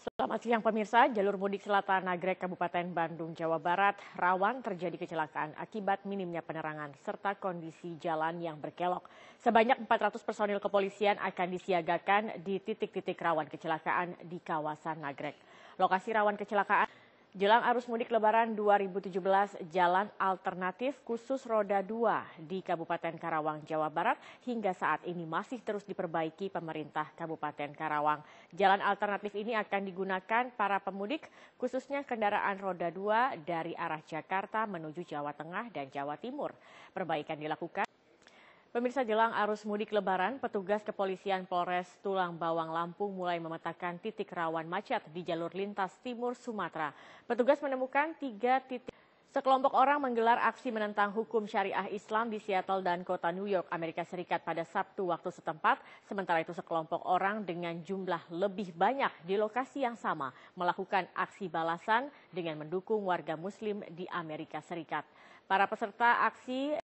Selamat siang pemirsa, jalur mudik selatan Nagrek Kabupaten Bandung, Jawa Barat rawan terjadi kecelakaan akibat minimnya penerangan serta kondisi jalan yang berkelok. Sebanyak 400 personil kepolisian akan disiagakan di titik-titik rawan kecelakaan di kawasan Nagrek. Lokasi rawan kecelakaan Jelang arus mudik lebaran 2017, jalan alternatif khusus roda 2 di Kabupaten Karawang, Jawa Barat hingga saat ini masih terus diperbaiki pemerintah Kabupaten Karawang. Jalan alternatif ini akan digunakan para pemudik khususnya kendaraan roda 2 dari arah Jakarta menuju Jawa Tengah dan Jawa Timur. Perbaikan dilakukan Pemirsa jelang arus mudik lebaran, petugas kepolisian Polres Tulang Bawang Lampung mulai memetakan titik rawan macet di jalur lintas timur Sumatera. Petugas menemukan tiga titik. Sekelompok orang menggelar aksi menentang hukum syariah Islam di Seattle dan kota New York, Amerika Serikat pada Sabtu waktu setempat. Sementara itu sekelompok orang dengan jumlah lebih banyak di lokasi yang sama melakukan aksi balasan dengan mendukung warga muslim di Amerika Serikat. Para peserta aksi